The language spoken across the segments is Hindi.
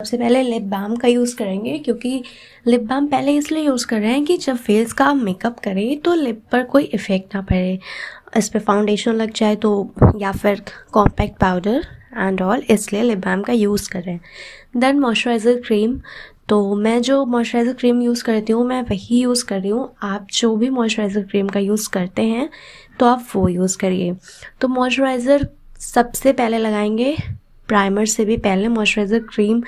सबसे पहले लिप बाम का यूज़ करेंगे क्योंकि लिप बाम पहले इसलिए यूज़ कर रहे हैं कि जब फेस का मेकअप करें तो लिप पर कोई इफ़ेक्ट ना पड़े इस पर फाउंडेशन लग जाए तो या फिर कॉम्पैक्ट पाउडर एंड ऑल इसलिए लिप बाम का यूज़ करें देन मॉइस्चराइज़र क्रीम तो मैं जो मॉइस्चराइज़र क्रीम यूज़ करती हूँ मैं वही यूज़ कर रही हूँ आप जो भी मॉइस्चराइज़र क्रीम का यूज़ करते हैं तो आप वो यूज़ करिए तो मॉइस्चराइज़र सबसे पहले लगाएंगे प्राइमर से भी पहले मॉइस्चराइज़र क्रीम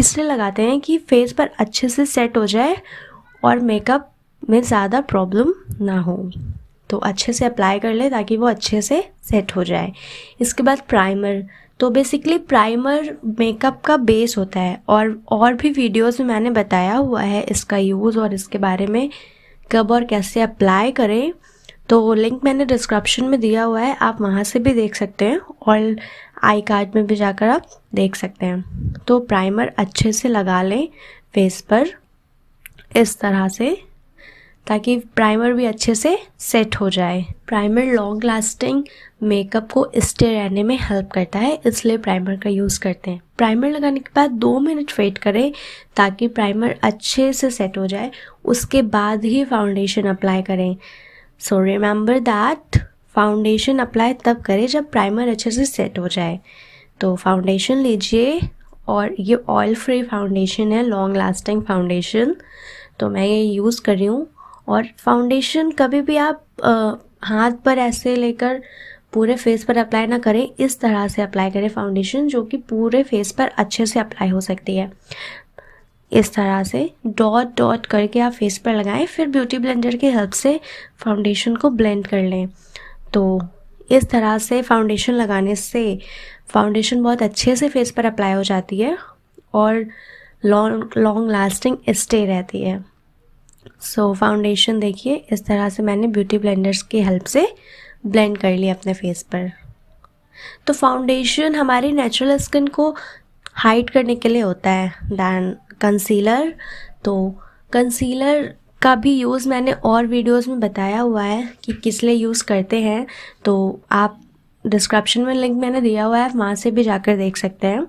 इसलिए लगाते हैं कि फेस पर अच्छे से सेट हो जाए और मेकअप में ज़्यादा प्रॉब्लम ना हो तो अच्छे से अप्लाई कर ले ताकि वो अच्छे से सेट हो जाए इसके बाद प्राइमर तो बेसिकली प्राइमर मेकअप का बेस होता है और और भी वीडियोस में मैंने बताया हुआ है इसका यूज़ और इसके बारे में कब और कैसे अप्लाई करें तो लिंक मैंने डिस्क्रिप्शन में दिया हुआ है आप वहाँ से भी देख सकते हैं और आई कार्ड में भी जाकर आप देख सकते हैं तो प्राइमर अच्छे से लगा लें फेस पर इस तरह से ताकि प्राइमर भी अच्छे से सेट हो जाए प्राइमर लॉन्ग लास्टिंग मेकअप को स्टे रहने में हेल्प करता है इसलिए प्राइमर का यूज़ करते हैं प्राइमर लगाने के बाद दो मिनट वेट करें ताकि प्राइमर अच्छे से सेट हो जाए उसके बाद ही फाउंडेशन अप्लाई करें so remember that foundation apply तब करें जब प्राइमर अच्छे से सेट हो जाए तो फाउंडेशन लीजिए और ये ऑयल फ्री फाउंडेशन है लॉन्ग लास्टिंग फाउंडेशन तो मैं ये यूज़ कर रही हूँ और फाउंडेशन कभी भी आप आ, हाथ पर ऐसे लेकर पूरे फेस पर अप्लाई ना करें इस तरह से अप्लाई करें फाउंडेशन जो कि पूरे फेस पर अच्छे से अप्लाई हो सकती है इस तरह से डॉट डॉट करके आप फेस पर लगाएं फिर ब्यूटी ब्लेंडर की हेल्प से फाउंडेशन को ब्लेंड कर लें तो इस तरह से फाउंडेशन लगाने से फाउंडेशन बहुत अच्छे से फेस पर अप्लाई हो जाती है और लॉन्ग लॉन्ग लास्टिंग स्टे रहती है सो so, फाउंडेशन देखिए इस तरह से मैंने ब्यूटी ब्लेंडर्स की हेल्प से ब्लेंड कर लिया अपने फेस पर तो फाउंडेशन हमारी नेचुरल स्किन को हाइड करने के लिए होता है दैन कंसीलर तो कंसीलर का भी यूज़ मैंने और वीडियोस में बताया हुआ है कि किस लिए यूज़ करते हैं तो आप डिस्क्रिप्शन में लिंक मैंने दिया हुआ है वहाँ से भी जाकर देख सकते हैं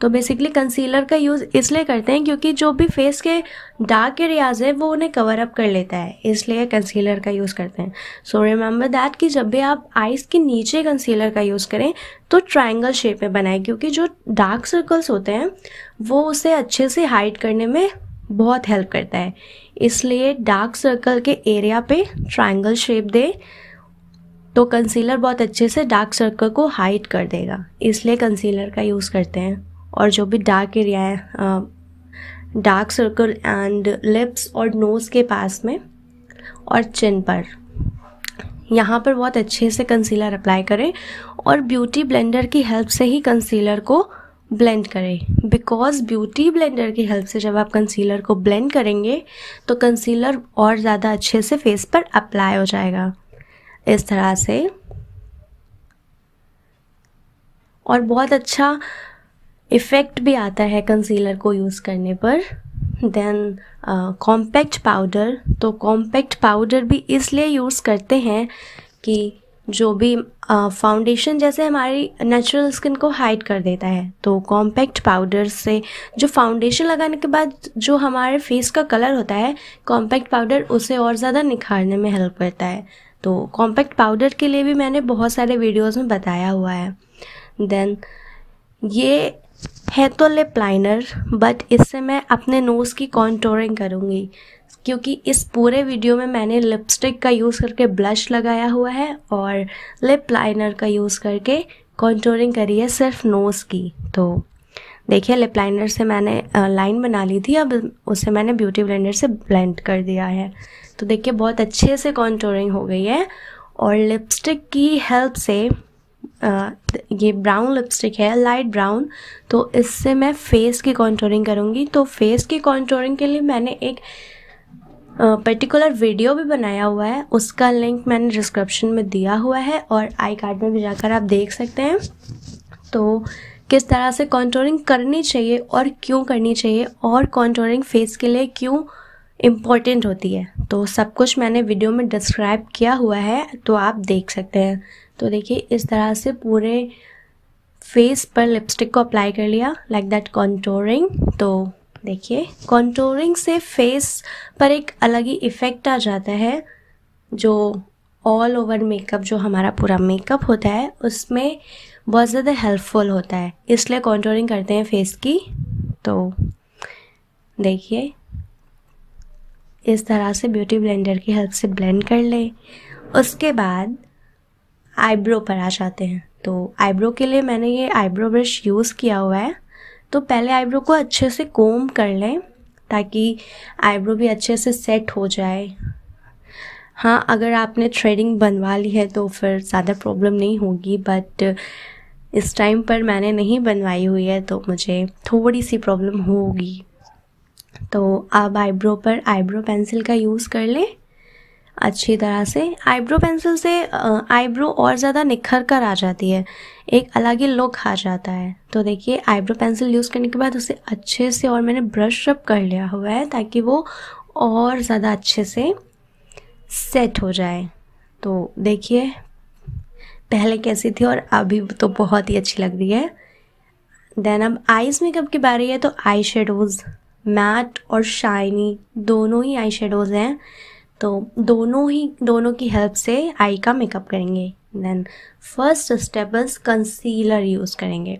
तो बेसिकली कंसीलर का यूज़ इसलिए करते हैं क्योंकि जो भी फेस के डार्क एरियाज़ है वो उन्हें कवर अप कर लेता है इसलिए कंसीलर का यूज़ करते हैं सो रिमेंबर दैट कि जब भी आप आइज़ के नीचे कंसीलर का यूज़ करें तो ट्राइंगल शेप में बनाएं क्योंकि जो डार्क सर्कल्स होते हैं वो उसे अच्छे से हाइड करने में बहुत हेल्प करता है इसलिए डार्क सर्कल के एरिया पे ट्राइंगल शेप दें तो कंसीलर बहुत अच्छे से डार्क सर्कल को हाइड कर देगा इसलिए कंसीलर का यूज़ करते हैं और जो भी डार्क एरिया है डार्क सर्कल एंड लिप्स और नोज़ के पास में और चिन पर यहाँ पर बहुत अच्छे से कंसीलर अप्लाई करें और ब्यूटी ब्लेंडर की हेल्प से ही कंसीलर को ब्लेंड करें बिकॉज ब्यूटी ब्लेंडर की हेल्प से जब आप कंसीलर को ब्लेंड करेंगे तो कंसीलर और ज़्यादा अच्छे से फेस पर अप्लाई हो जाएगा इस तरह से और बहुत अच्छा इफ़ेक्ट भी आता है कंसीलर को यूज़ करने पर देन कॉम्पैक्ट पाउडर तो कॉम्पैक्ट पाउडर भी इसलिए यूज़ करते हैं कि जो भी फाउंडेशन uh, जैसे हमारी नेचुरल स्किन को हाइड कर देता है तो कॉम्पैक्ट पाउडर से जो फाउंडेशन लगाने के बाद जो हमारे फेस का कलर होता है कॉम्पैक्ट पाउडर उसे और ज़्यादा निखारने में हेल्प करता है तो कॉम्पैक्ट पाउडर के लिए भी मैंने बहुत सारे वीडियोस में बताया हुआ है देन ये है तो लिप लाइनर बट इससे मैं अपने नोज़ की कॉन्टोरिंग करूँगी क्योंकि इस पूरे वीडियो में मैंने लिपस्टिक का यूज़ करके ब्लश लगाया हुआ है और लिप लाइनर का यूज़ करके कॉन्टोरिंग करी है सिर्फ नोज़ की तो देखिए लिप लाइनर से मैंने लाइन बना ली थी अब उसे मैंने ब्यूटी ब्लेंडर से ब्लेंड कर दिया है तो देखिए बहुत अच्छे से कॉन्टोरिंग हो गई है और लिपस्टिक की हेल्प से ये ब्राउन लिपस्टिक है लाइट ब्राउन तो इससे मैं फेस की कॉन्टोरिंग करूँगी तो फेस की कॉन्टोरिंग के लिए मैंने एक पर्टिकुलर वीडियो भी बनाया हुआ है उसका लिंक मैंने डिस्क्रिप्शन में दिया हुआ है और आई कार्ड में भी जाकर आप देख सकते हैं तो किस तरह से कॉन्ट्रोलिंग करनी चाहिए और क्यों करनी चाहिए और कॉन्टोरिंग फेस के लिए क्यों इम्पॉर्टेंट होती है तो सब कुछ मैंने वीडियो में डिस्क्राइब किया हुआ है तो आप देख सकते हैं तो देखिए इस तरह से पूरे फेस पर लिपस्टिक को अप्लाई कर लिया लाइक दैट कॉन्टोरिंग तो देखिए कॉन्टोरिंग से फेस पर एक अलग ही इफ़ेक्ट आ जाता है जो ऑल ओवर मेकअप जो हमारा पूरा मेकअप होता है उसमें बहुत ज़्यादा हेल्पफुल होता है इसलिए कॉन्ट्रोलिंग करते हैं फेस की तो देखिए इस तरह से ब्यूटी ब्लेंडर की हेल्प से ब्लेंड कर ले उसके बाद आईब्रो पर आ जाते हैं तो आईब्रो के लिए मैंने ये आईब्रो ब्रश यूज़ किया हुआ है तो पहले आईब्रो को अच्छे से कोम कर लें ताकि आईब्रो भी अच्छे से सेट हो जाए हाँ अगर आपने थ्रेडिंग बनवा ली है तो फिर ज़्यादा प्रॉब्लम नहीं होगी बट इस टाइम पर मैंने नहीं बनवाई हुई है तो मुझे थोड़ी सी प्रॉब्लम होगी तो आप आईब्रो पर आईब्रो पेंसिल का यूज़ कर लें अच्छी तरह से आईब्रो पेंसिल से आईब्रो और ज़्यादा निखर कर आ जाती है एक अलग ही लुक आ जाता है तो देखिए आईब्रो पेंसिल यूज़ करने के बाद उसे अच्छे से और मैंने ब्रश अप कर लिया हुआ है ताकि वो और ज़्यादा अच्छे से सेट हो जाए तो देखिए पहले कैसी थी और अभी तो बहुत ही अच्छी लग रही है देन अब आईज मेकअप की बारी है तो आई शेडोज़ मैट और शाइनी दोनों ही आई शेडोज़ हैं तो दोनों ही दोनों की हेल्प से आई का मेकअप करेंगे then first step is concealer use करेंगे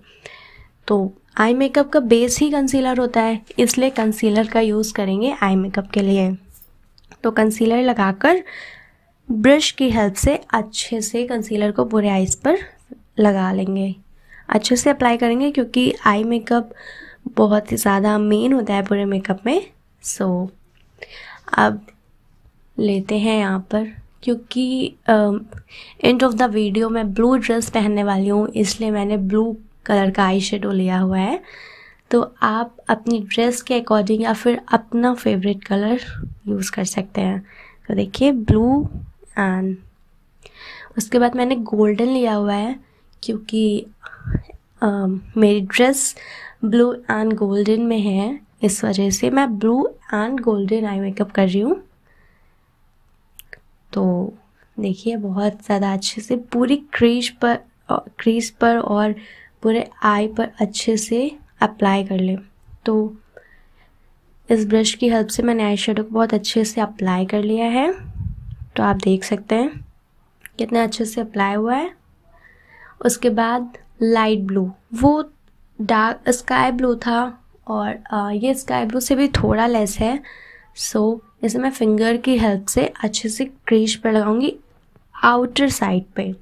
तो आई मेकअप का बेस ही कंसीलर होता है इसलिए कंसीलर का यूज़ करेंगे आई मेकअप के लिए तो कंसीलर लगाकर ब्रश की हेल्प से अच्छे से कंसीलर को पूरे आईज पर लगा लेंगे अच्छे से अप्लाई करेंगे क्योंकि आई मेकअप बहुत ही ज़्यादा मेन होता है पूरे मेकअप में सो so, अब लेते हैं यहाँ पर क्योंकि एंड ऑफ द वीडियो मैं ब्लू ड्रेस पहनने वाली हूँ इसलिए मैंने ब्लू कलर का आई शेडो लिया हुआ है तो आप अपनी ड्रेस के अकॉर्डिंग या फिर अपना फेवरेट कलर यूज़ कर सकते हैं तो देखिए ब्लू एन उसके बाद मैंने गोल्डन लिया हुआ है क्योंकि मेरी ड्रेस ब्लू एंड गोल्डन में है इस वजह से मैं blue and golden eye makeup कर रही हूँ तो देखिए बहुत ज़्यादा अच्छे से पूरी क्रीज पर क्रीज पर और पूरे आई पर अच्छे से अप्लाई कर लें तो इस ब्रश की हेल्प से मैंने आई शेडो को बहुत अच्छे से अप्लाई कर लिया है तो आप देख सकते हैं कितना अच्छे से अप्लाई हुआ है उसके बाद लाइट ब्लू वो डार्क स्काई ब्लू था और ये स्काई ब्लू से भी थोड़ा लेस है सो so, इसे मैं फिंगर की हेल्प से अच्छे से क्रीच पर लगाऊंगी आउटर साइड पे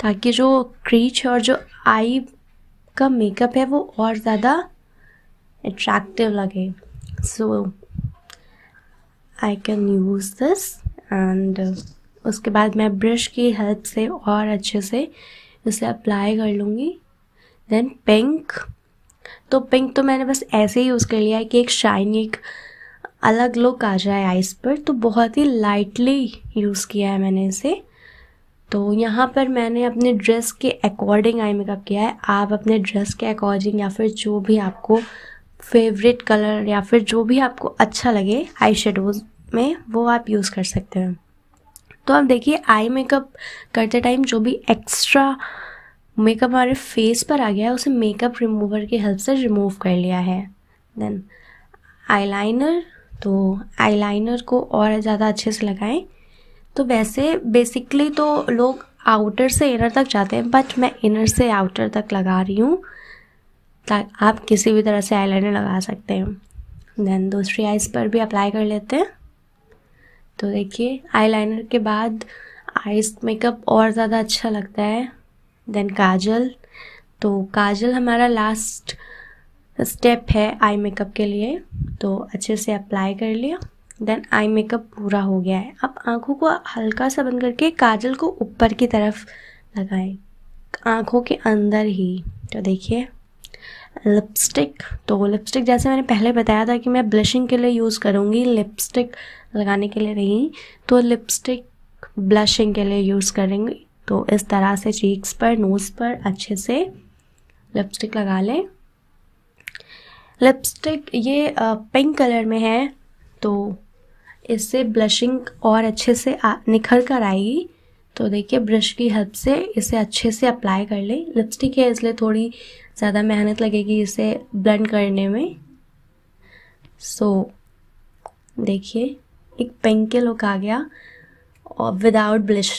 ताकि जो क्रीच और जो आई का मेकअप है वो और ज़्यादा अट्रैक्टिव लगे so I can use this and uh, उसके बाद मैं ब्रश की हेल्प से और अच्छे से इसे अप्लाई कर लूँगी देन पिंक तो पिंक तो मैंने बस ऐसे ही यूज़ कर लिया है कि एक शाइनी एक अलग लुक आ जाए आइस पर तो बहुत ही लाइटली यूज़ किया है मैंने इसे तो यहाँ पर मैंने अपने ड्रेस के अकॉर्डिंग आई मेकअप किया है आप अपने ड्रेस के अकॉर्डिंग या फिर जो भी आपको फेवरेट कलर या फिर जो भी आपको अच्छा लगे आई शेडोज़ में वो आप यूज़ कर सकते हैं तो आप देखिए आई मेकअप करते टाइम जो भी एक्स्ट्रा मेकअप हमारे फेस पर आ गया है उसे मेकअप रिमूवर की हेल्प से रिमूव कर लिया है देन आईलाइनर तो आईलाइनर को और ज़्यादा अच्छे से लगाएं तो वैसे बेसिकली तो लोग आउटर से इनर तक जाते हैं बट मैं इनर से आउटर तक लगा रही हूँ आप किसी भी तरह से आईलाइनर लगा सकते हैं देन दूसरी आइज़ पर भी अप्लाई कर लेते हैं तो देखिए आईलाइनर के बाद आईज मेकअप और ज़्यादा अच्छा लगता है देन काजल तो काजल हमारा लास्ट स्टेप है आई मेकअप के लिए तो अच्छे से अप्लाई कर लिया देन आई मेकअप पूरा हो गया है अब आंखों को हल्का सा बंद करके काजल को ऊपर की तरफ लगाएं आंखों के अंदर ही तो देखिए लिपस्टिक तो लिपस्टिक जैसे मैंने पहले बताया था कि मैं ब्लशिंग के लिए यूज़ करूँगी लिपस्टिक लगाने के लिए नहीं तो लिपस्टिक ब्लशिंग के लिए यूज़ करेंगी तो इस तरह से चीक्स पर नोज़ पर अच्छे से लिपस्टिक लगा लें लिपस्टिक ये पिंक कलर में है तो इससे ब्लशिंग और अच्छे से निखर कर आएगी तो देखिए ब्रश की हेल्प से इसे अच्छे से अप्लाई कर लें लिपस्टिक है इसलिए थोड़ी ज़्यादा मेहनत लगेगी इसे ब्लेंड करने में सो so, देखिए एक पिंक के लुक आ गया और without blush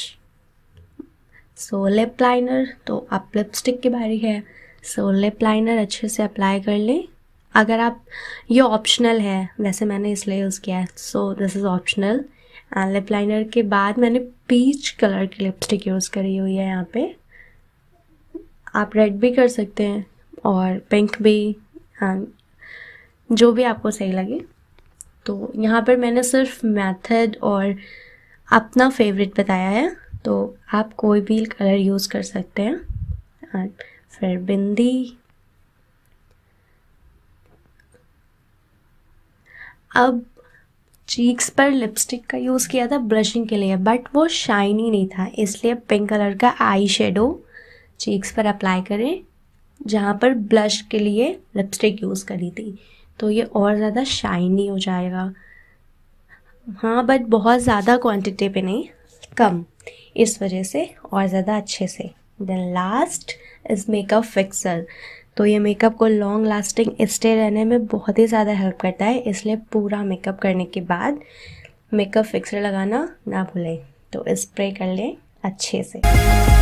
so lip liner तो आप लिपस्टिक की बारी है सो लिप लाइनर अच्छे से अप्लाई कर लें अगर आप ये ऑप्शनल है वैसे मैंने इसलिए यूज़ किया है so this is optional and lip liner के बाद मैंने पीच कलर की लिपस्टिक यूज़ करी हुई है यहाँ पे आप रेड भी कर सकते हैं और पिंक भी एंड हाँ, जो भी आपको सही लगे तो यहाँ पर मैंने सिर्फ मेथड और अपना फेवरेट बताया है तो आप कोई भी कलर यूज़ कर सकते हैं एंड फिर बिंदी अब चीक्स पर लिपस्टिक का यूज़ किया था ब्रशिंग के लिए बट वो शाइनी नहीं था इसलिए पिंक कलर का आई शेडो चीक्स पर अप्लाई करें जहाँ पर ब्लश के लिए लिपस्टिक यूज़ करी थी तो ये और ज़्यादा शाइनी हो जाएगा हाँ बट बहुत ज़्यादा क्वांटिटी पे नहीं कम इस वजह से और ज़्यादा अच्छे से then last is makeup fixer तो ये मेकअप को लॉन्ग लास्टिंग स्टे रहने में बहुत ही ज़्यादा हेल्प करता है इसलिए पूरा मेकअप करने के बाद मेकअप फिक्सर लगाना ना भूलें तो स्प्रे कर लें अच्छे से